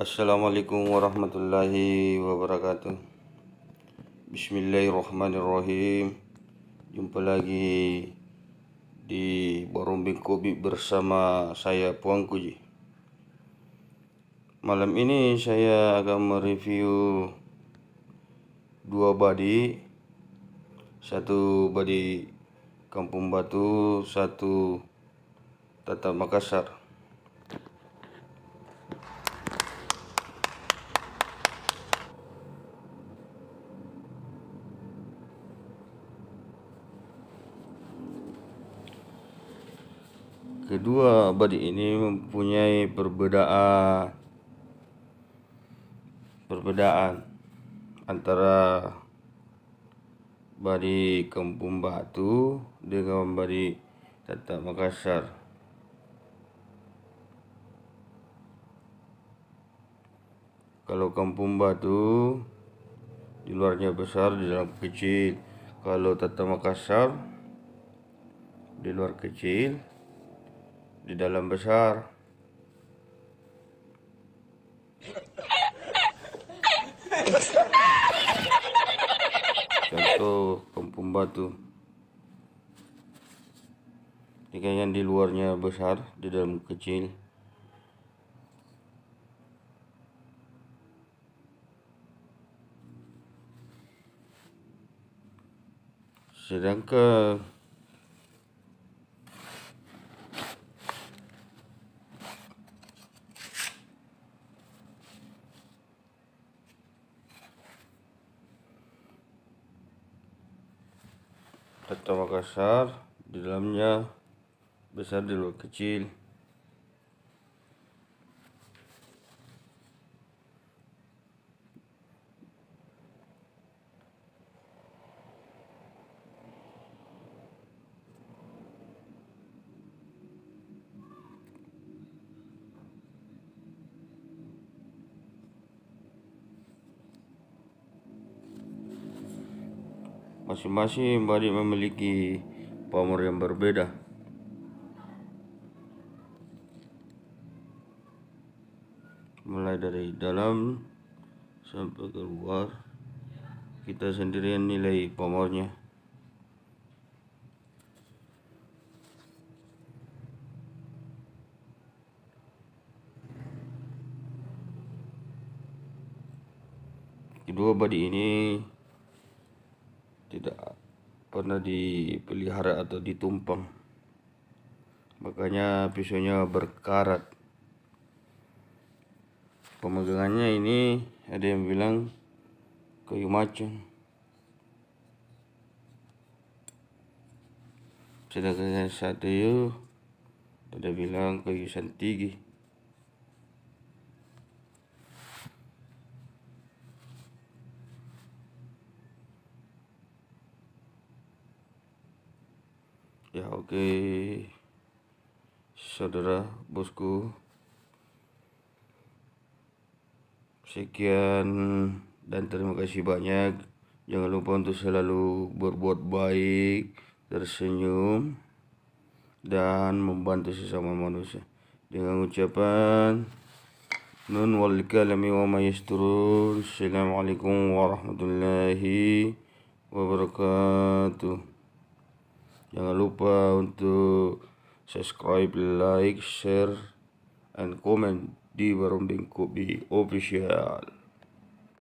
Assalamualaikum warahmatullahi wabarakatuh Bismillahirrahmanirrahim Jumpa lagi di Barumbing Kobi bersama saya Puan Kuji Malam ini saya akan mereview dua body Satu body Kampung Batu, satu Tata Makassar Kedua, abad ini mempunyai perbedaan perbedaan antara bari Kampung Batu dengan bari tata Makassar. Kalau Kampung Batu di luarnya besar, di dalam kecil. Kalau tata Makassar di luar kecil, di dalam besar contoh kempung batu ikan yang di luarnya besar di dalam kecil sedangkan kota Makassar di dalamnya besar di luar kecil Masing-masing bari memiliki pamor yang berbeda. Mulai dari dalam sampai keluar, kita sendiri yang nilai pamornya. Kedua body ini tidak pernah dipelihara atau ditumpang makanya pisaunya berkarat pemegangannya ini ada yang bilang kayu macan sedangkan satu yuk ada bilang kayu santigi ya oke okay. saudara bosku sekian dan terima kasih banyak jangan lupa untuk selalu berbuat baik tersenyum dan membantu sesama manusia dengan ucapan nun wal kalami wa assalamualaikum warahmatullahi wabarakatuh jangan lupa untuk subscribe like share and comment di Bengkok Kopi official